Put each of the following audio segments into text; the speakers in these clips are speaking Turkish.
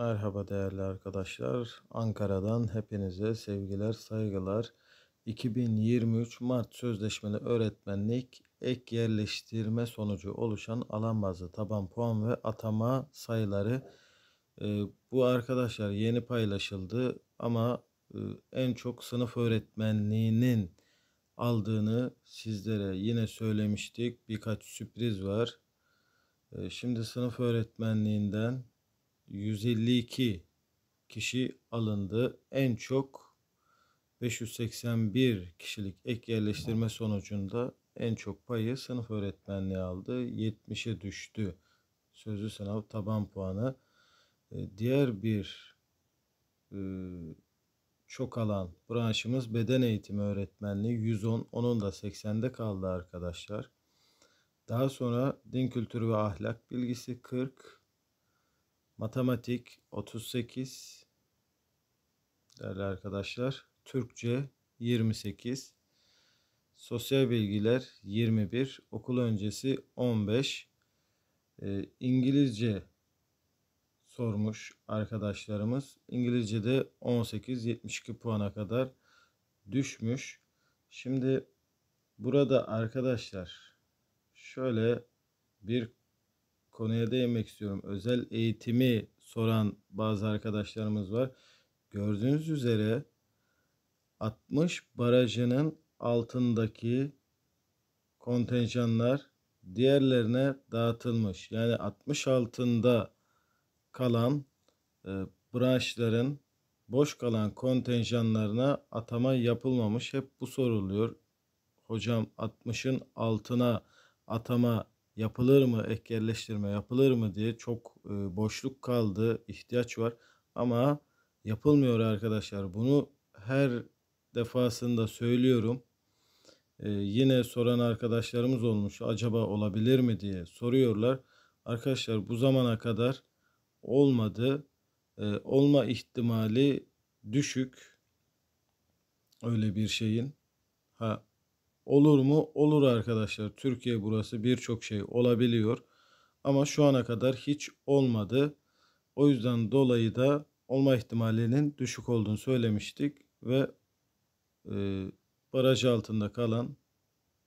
Merhaba değerli arkadaşlar. Ankara'dan hepinize sevgiler, saygılar. 2023 Mart Sözleşmeli Öğretmenlik ek yerleştirme sonucu oluşan alan bazı taban puan ve atama sayıları e, bu arkadaşlar yeni paylaşıldı ama e, en çok sınıf öğretmenliğinin aldığını sizlere yine söylemiştik. Birkaç sürpriz var. E, şimdi sınıf öğretmenliğinden 152 kişi alındı. En çok 581 kişilik ek yerleştirme sonucunda en çok payı sınıf öğretmenliği aldı. 70'e düştü. Sözlü sınav taban puanı. Ee, diğer bir e, çok alan branşımız beden eğitimi öğretmenliği 110. Onun da 80'de kaldı arkadaşlar. Daha sonra din kültürü ve ahlak bilgisi 40. Matematik 38 değerli arkadaşlar. Türkçe 28. Sosyal bilgiler 21. Okul öncesi 15. E, ee, İngilizce sormuş arkadaşlarımız. İngilizce'de 18-72 puana kadar düşmüş. Şimdi burada arkadaşlar şöyle bir konuya değinmek istiyorum. Özel eğitimi soran bazı arkadaşlarımız var. Gördüğünüz üzere 60 barajının altındaki kontenjanlar diğerlerine dağıtılmış. Yani 60 altında kalan e, branşların boş kalan kontenjanlarına atama yapılmamış. Hep bu soruluyor. Hocam 60'ın altına atama yapılır mı ek yerleştirme yapılır mı diye çok e, boşluk kaldı, ihtiyaç var ama yapılmıyor arkadaşlar. Bunu her defasında söylüyorum. E, yine soran arkadaşlarımız olmuş acaba olabilir mi diye soruyorlar. Arkadaşlar bu zamana kadar olmadı. E, olma ihtimali düşük öyle bir şeyin. Ha Olur mu? Olur arkadaşlar. Türkiye burası birçok şey olabiliyor. Ama şu ana kadar hiç olmadı. O yüzden dolayı da olma ihtimalinin düşük olduğunu söylemiştik ve e, baraj altında kalan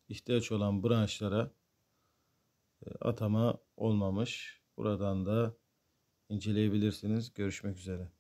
ihtiyaç olan branşlara e, atama olmamış. Buradan da inceleyebilirsiniz. Görüşmek üzere.